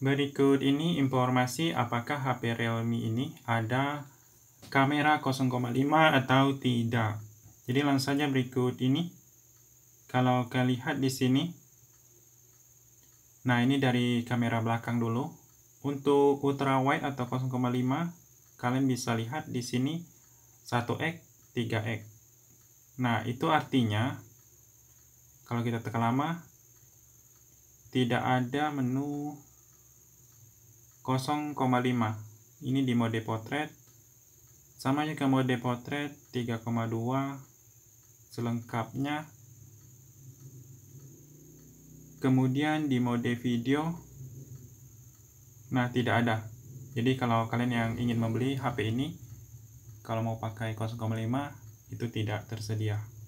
Berikut ini informasi apakah HP Realme ini ada kamera 0,5 atau tidak. Jadi langsung saja berikut ini. Kalau kalian lihat di sini. Nah, ini dari kamera belakang dulu. Untuk ultra wide atau 0,5, kalian bisa lihat di sini 1x, 3x. Nah, itu artinya kalau kita tekan lama tidak ada menu 0,5 ini di mode potret, sama juga mode potret 3,2 selengkapnya kemudian di mode video nah tidak ada jadi kalau kalian yang ingin membeli HP ini kalau mau pakai 0,5 itu tidak tersedia